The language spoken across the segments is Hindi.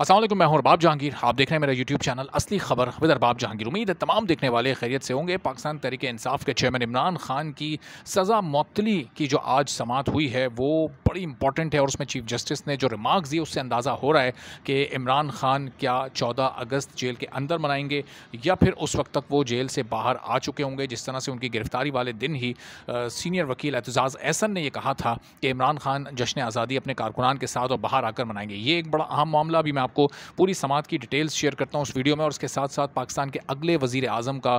असल मैं हूं अरबाब जहांगीर आप देख रहे हैं मेरा यूट्यूब चैनल असली खबर विद अरबाब जहांगीर उम्मीद है तमाम देखने वाले खैरियत से होंगे पाकिस्तान तरीके इंसाफ के चेयरमैन इमरान खान की सज़ा मअतली की जो आज समात हुई है वो बड़ी इंपॉर्टेंट है और उसमें चीफ जस्टिस ने जो रिमार्क दिए उससे अंदाज़ा हो रहा है कि इमरान खान क्या चौदह अगस्त जेल के अंदर मनाएंगे या फिर उस वक्त तक वो जेल से बाहर आ चुके होंगे जिस तरह से उनकी गिरफ्तारी वाले दिन ही आ, सीनियर वकील एतजाज़ एहसन ने यह कहा था कि इमरान खान जश्न आज़ादी अपने कारकुनान के साथ और बाहर आकर मनाएंगे ये एक बड़ा अहम मामला भी मैं आपको पूरी समाज की डिटेल्स शेयर करता हूँ उस वीडियो में और उसके साथ साथ पाकिस्तान के अगले वजीर अजम का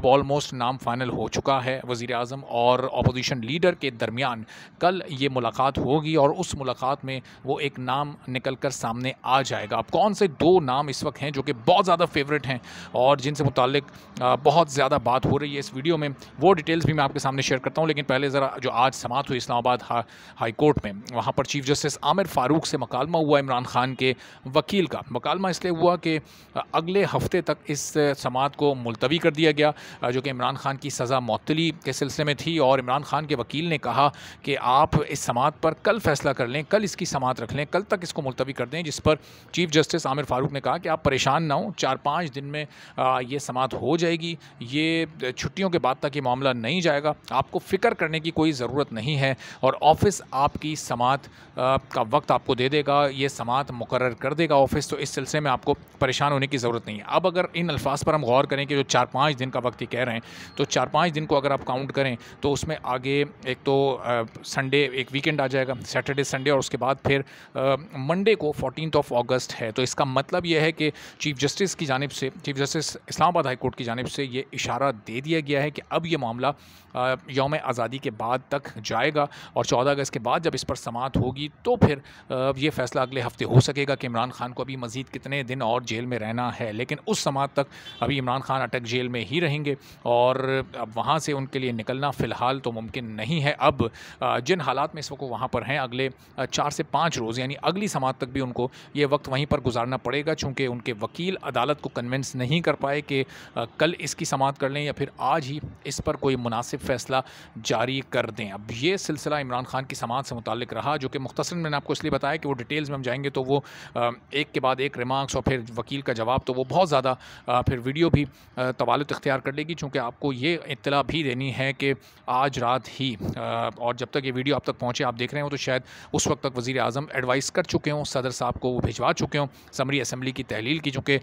अब ऑलमोस्ट नाम फाइनल हो चुका है वजीर अजम और अपोजिशन लीडर के दरमियान कल ये मुलाकात मुलाकात होगी और उस मुलाकात में वो एक नाम निकल कर सामने आ जाएगा अब कौन से दो नाम इस वक्त हैं जो कि बहुत ज़्यादा फेवरेट हैं और जिनसे मुतल बहुत ज़्यादा बात हो रही है इस वीडियो में वो डिटेल्स भी मैं आपके सामने शेयर करता हूँ लेकिन पहले ज़रा जो आज समाप्त हुई इस्लामाबाद हा, हाई कोर्ट में वहाँ पर चीफ जस्टिस आमिर फ़ारूक से मकालमा हुआ इमरान खान के वकील का मकालमा इसलिए हुआ कि अगले हफ्ते तक इस समात को मुलतवी कर दिया गया जो कि इमरान खान की सज़ा मअतली के सिलसिले में थी और इमरान खान के वकील ने कहा कि आप इस समात समात पर कल फैसला कर लें कल इसकी समात रख लें कल तक इसको मुलतवी कर दें जिस पर चीफ जस्टिस आमिर फारूक ने कहा कि आप परेशान ना हो चार पाँच दिन में ये समात हो जाएगी ये छुट्टियों के बाद तक ये मामला नहीं जाएगा आपको फ़िक्र करने की कोई ज़रूरत नहीं है और ऑफिस आपकी समात का वक्त आपको दे देगा ये समात मुकर कर देगा ऑफिस तो इस सिलसिले में आपको परेशान होने की ज़रूरत नहीं है अब अगर इन अल्फाज पर हम गौर करें कि जो चार पाँच दिन का वक्त ही कह रहे हैं तो चार पाँच दिन को अगर आप काउंट करें तो उसमें आगे एक तो संडे एक वीकेंड वीकेंड आ जाएगा सैटरडे संडे और उसके बाद फिर मंडे को फोर्टीन ऑफ अगस्त है तो इसका मतलब यह है कि चीफ जस्टिस की जानब से chief justice Islamabad high court की जानब से ये इशारा दे दिया गया है कि अब ये मामला योम आज़ादी के बाद तक जाएगा और चौदह अगस्त के बाद जब इस पर समात होगी तो फिर ये फैसला अगले हफ्ते हो सकेगा कि इमरान खान को अभी मज़ीद कितने दिन और जेल में रहना है लेकिन उस समात तक अभी इमरान खान अटक जेल में ही रहेंगे और अब वहाँ से उनके लिए निकलना फ़िलहाल तो मुमकिन नहीं है अब जिन हालात में इस वक्त को वहाँ पर हैं अगले चार से पाँच रोज़ यानी अगली समाज तक भी उनको ये वक्त वहीं पर गुजारना पड़ेगा चूँकि उनके वकील अदालत को कन्विंस नहीं कर पाए कि कल इसकी समात कर लें या फिर आज ही इस पर कोई मुनासिब फ़ैसला जारी कर दें अब ये सिलसिला इमरान खान की समात से मुतल रहा जो कि मुख्तर मैंने आपको इसलिए बताया कि वो डिटेल्स में हम जाएंगे तो वो एक के बाद एक रिमार्क्स और फिर वकील का जवाब तो वो बहुत ज़्यादा फिर वीडियो भी तवालत इख्तियार कर लेगी चूँकि आपको ये इतला भी देनी है कि आज रात ही और जब तक ये वीडियो आप तक पहुँचे आप देख रहे हो तो शायद उस वक्त तक वज़ी अजम एडवाइस कर चुके हों सदर साहब को वो भिजवा चुके हों समरी असम्बली की तहलील की चूँकि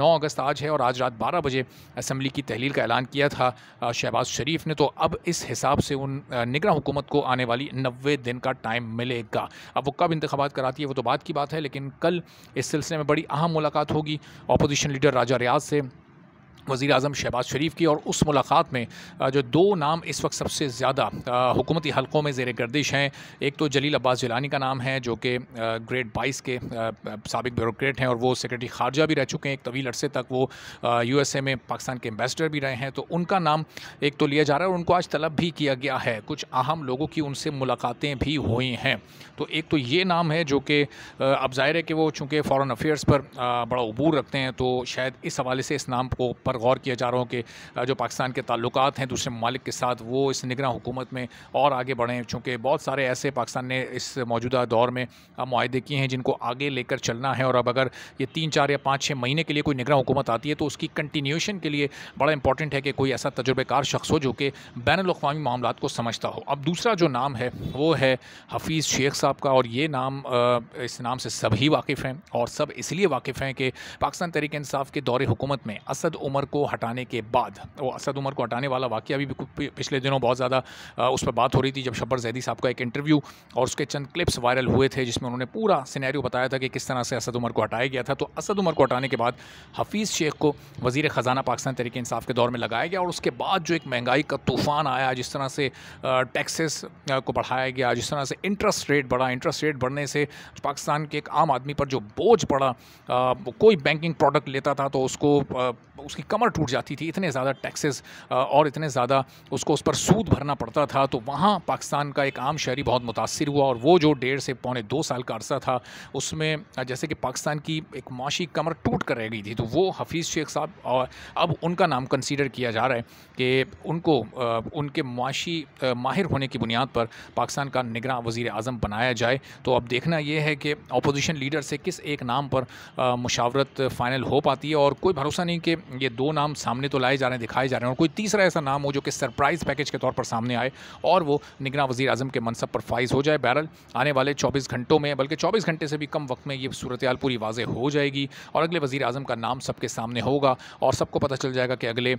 नौ अगस्त आज है और आज रात बारह बजे असम्बली की तहलील का ऐलान किया था शहबाज शरीफ ने तो अब इस हिसाब से उन निगरा हुकूमत को आने वाली नबे दिन का टाइम मिलेगा अब वो कब इंतबात कराती है वो तो बात की बात है लेकिन कल इस सिलसिले में बड़ी अहम मुलाकात होगी अपोजिशन लीडर राजा रियाज से वज़ी अजम शहबाज शरीफ की और उस मुलाकात में जो दो नाम इस वक्त सबसे ज़्यादा हुकूमती हलकों में जेर गर्दिश हैं एक तो जलील अब्बास जिलानी का नाम है जो कि ग्रेड बाईस के सबक ब्यूरोक्रेट हैं और वो सेक्रेटरी खारजा भी रह चुके हैं एक तवील अरसे तक वो यू एस ए में पाकिस्तान के एम्बेसडर भी रहे हैं तो उनका नाम एक तो लिया जा रहा है और उनको आज तलब भी किया गया है कुछ अहम लोगों की उनसे मुलाकातें भी हुई हैं तो एक तो ये नाम है जो कि अब जाहिर है कि वो चूँकि फ़ॉरन अफेयर्स पर बड़ा अबूर रखते हैं तो शायद इस हवाले से इस नाम को पर गौर किया जा रहा हूँ कि जो पाकिस्तान के ताल्लुक हैं दूसरे ममालिक के साथ वो इस निगरान हुकूमत में और आगे बढ़ें चूँकि बहुत सारे ऐसे पाकिस्तान ने इस मौजूदा दौर में माहदे किए हैं जिनको आगे लेकर चलना है और अब अगर ये तीन चार या पाँच छः महीने के लिए कोई निगरान हुकूमत आती है तो उसकी कंटिन्यूशन के लिए बड़ा इंपॉर्टेंट है कि कोई ऐसा तजुर्बेकार शख्स हो जो कि बैन अवी मामला को समझता हो अब दूसरा जो नाम है वो है हफीज़ शेख साहब का और ये नाम इस नाम से सभी वाकिफ़ हैं और सब इसलिए वाकिफ़ हैं कि पाकिस्तान तरीक़ानसाफ़ के दौरे हुकूमत में असद उमर को हटाने के बाद वो असद उमर को हटाने वाला वाक्य अभी पिछले दिनों बहुत ज़्यादा उस पर बात हो रही थी जब शब्बर जैदी साहब का एक इंटरव्यू और उसके चंद क्लिप्स वायरल हुए थे जिसमें उन्होंने पूरा सिनेरियो बताया था कि किस तरह से असद उमर को हटाया गया था तो असद उमर को हटाने के बाद हफीज़ शेख को वजीर ख़जाना पाकिस्तान तरीके इंसाफ के दौर में लगाया गया और उसके बाद जो एक महंगाई का तूफ़ान आया जिस तरह से टैक्सेस को बढ़ाया गया जिस तरह से इंटरेस्ट रेट बढ़ा इंटरेस्ट रेट बढ़ने से पाकिस्तान के एक आम आदमी पर जो बोझ पड़ा कोई बैंकिंग प्रोडक्ट लेता था तो उसको उसकी कमर टूट जाती थी इतने ज़्यादा टैक्सेस और इतने ज़्यादा उसको उस पर सूद भरना पड़ता था तो वहाँ पाकिस्तान का एक आम शहरी बहुत मुतासर हुआ और वो जो डेढ़ से पौने दो साल का अरसा था उसमें जैसे कि पाकिस्तान की एक माशी कमर टूट कर रह गई थी तो वो हफीज़ शेख साहब और अब उनका नाम कंसिडर किया जा रहा है कि उनको उनके माशी माहिर होने की बुनियाद पर पाकिस्तान का निगरान वज़ी अजम बनाया जाए तो अब देखना यह है कि अपोजिशन लीडर से किस एक नाम पर मुशावरत फ़ाइनल हो पाती है और कोई भरोसा नहीं कि ये दो नाम सामने तो लाए जा रहे हैं दिखाए जा रहे हैं और कोई तीसरा ऐसा नाम हो जो कि सरप्राइज़ पैकेज के तौर पर सामने आए और वो निगना वजी अजम के मनसब पर फाइज हो जाए बहरल आने वाले चौबीस घंटों में बल्कि चौबीस घंटे से भी कम वक्त में ये सूरत पूरी वाजे हो जाएगी और अगले वजी अजम का नाम सबके सामने होगा और सबको पता चल जाएगा कि अगले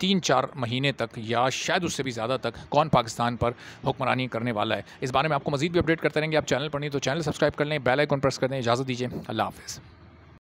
तीन चार महीने तक या शायद उससे भी ज़्यादा तक कौन पाकिस्तान पर हुक्मरानी करने वाला है इस बारे में आपको मजीद भी अपडेट करते रहेंगे आप चैनल पर नहीं तो चैनल सब्सक्राइब कर लें बेल आइकॉन प्रेस कर दें इजाज़त दीजिए अल्लाह हाफिज़